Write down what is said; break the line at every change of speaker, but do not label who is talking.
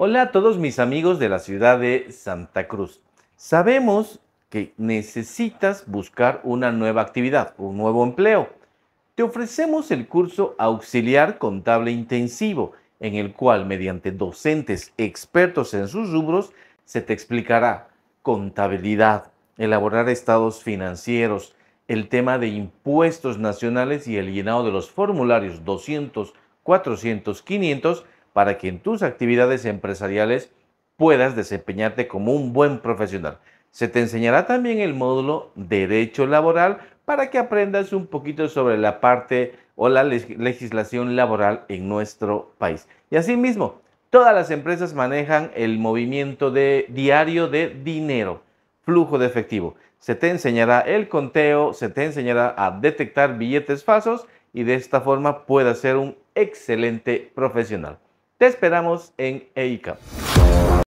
Hola a todos mis amigos de la ciudad de Santa Cruz. Sabemos que necesitas buscar una nueva actividad, un nuevo empleo. Te ofrecemos el curso auxiliar contable intensivo, en el cual mediante docentes expertos en sus rubros se te explicará contabilidad, elaborar estados financieros, el tema de impuestos nacionales y el llenado de los formularios 200, 400, 500 para que en tus actividades empresariales puedas desempeñarte como un buen profesional. Se te enseñará también el módulo Derecho Laboral para que aprendas un poquito sobre la parte o la legislación laboral en nuestro país. Y asimismo, todas las empresas manejan el movimiento diario de dinero, flujo de efectivo. Se te enseñará el conteo, se te enseñará a detectar billetes falsos y de esta forma puedas ser un excelente profesional. Te esperamos en EICAP.